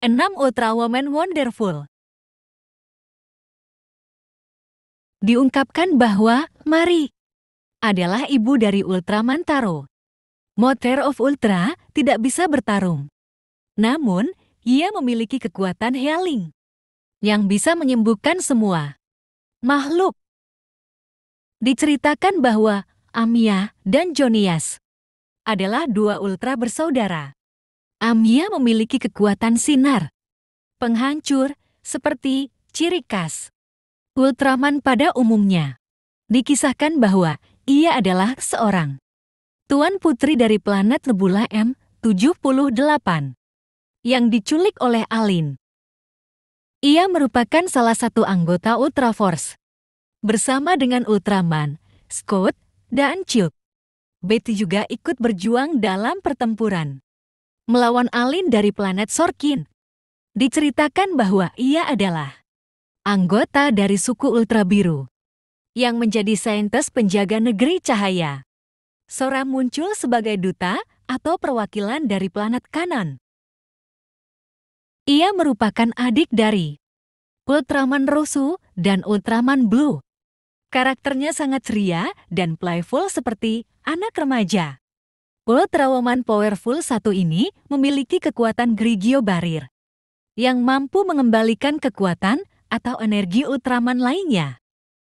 6 Ultra Woman Wonderful Diungkapkan bahwa Mari adalah ibu dari Ultraman Taro. Mother of Ultra tidak bisa bertarung. Namun, ia memiliki kekuatan healing yang bisa menyembuhkan semua makhluk. Diceritakan bahwa Amia dan Jonias adalah dua ultra bersaudara. Amia memiliki kekuatan sinar. Penghancur, seperti ciri khas. Ultraman pada umumnya. Dikisahkan bahwa ia adalah seorang Tuan Putri dari planet Nebula M78 yang diculik oleh Alin. Ia merupakan salah satu anggota Ultra Force. Bersama dengan Ultraman, Scott, dan Chuck. Betty juga ikut berjuang dalam pertempuran melawan Alin dari planet Sorkin. Diceritakan bahwa ia adalah anggota dari suku Ultra Biru yang menjadi saintis penjaga negeri cahaya. Sora muncul sebagai duta atau perwakilan dari planet kanan. Ia merupakan adik dari Ultraman Rosu dan Ultraman Blue. Karakternya sangat ceria dan playful seperti anak remaja. Pulau terawangan Powerful satu ini memiliki kekuatan Grigio Barrier yang mampu mengembalikan kekuatan atau energi Ultraman lainnya.